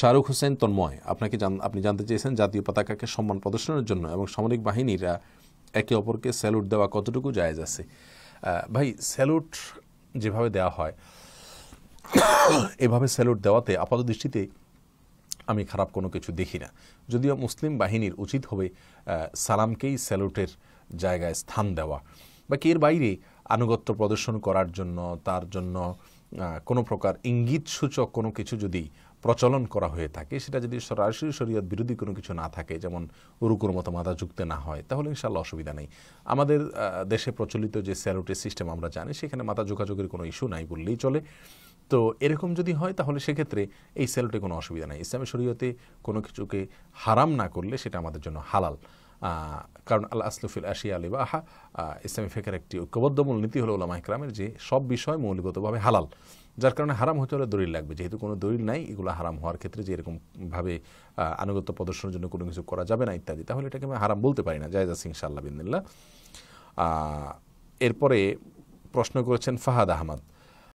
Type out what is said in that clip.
শাহরুখ হোসেন তন্ময় আপনাকে আপনি জানতে চেয়েছেন জাতীয় পতাকাকে সম্মান প্রদর্শনের জন্য এবং সামরিক বাহিনীরা একে অপরকে স্যালুট দেওয়া কতটুকু জায়জ আছে ভাই স্যালুট যেভাবে দেওয়া হয় এভাবে স্যালুট দেওয়াতে আপাত দৃষ্টিতে আমি খারাপ কোনো কিছু দেখি না যদিও মুসলিম বাহিনীর উচিত হবে সালামকেই স্যালুটের জায়গায় স্থান দেওয়া বা এর বাইরে আনুগত্য প্রদর্শন করার জন্য তার জন্য কোনো প্রকার ইঙ্গিত সূচক কোনো কিছু যদি প্রচলন করা হয়ে থাকে সেটা যদি সরাসরি শরীয়ত বিরোধী কোনো কিছু না থাকে যেমন উরুকুর মতো মাথা যুক্তে না হয় তাহলে ইনশাল্লাহ অসুবিধা নেই আমাদের দেশে প্রচলিত যে স্যালোটের সিস্টেম আমরা জানি সেখানে মাথা যোগাযোগের কোনো ইস্যু নাই বললেই চলে তো এরকম যদি হয় তাহলে সেক্ষেত্রে এই স্যালোটে কোনো অসুবিধা নেই ইসলামী শরীয়তে কোনো কিছুকে হারাম না করলে সেটা আমাদের জন্য হালাল কারণ আল আসলুফিল আশিয়া আলী বাহা ইসলামী ফেকের একটি ঐক্যবদ্ধ মূলনীতি হলো ওলামা ইকরামের যে সব বিষয় মৌলিকতভাবে হালাল যার কারণে হারাম হতে হলে দলিল লাগবে যেহেতু কোনো দলিল নাই এগুলো হারাম হওয়ার ক্ষেত্রে যে এরকমভাবে আনুগত্য প্রদর্শনের জন্য কোনো কিছু করা যাবে না ইত্যাদি তাহলে এটাকে আমি হারাম বলতে পারি না জায়দা সিং সাল্লা বিন্দিল্লা এরপরে প্রশ্ন করেছেন ফাহাদ আহমদ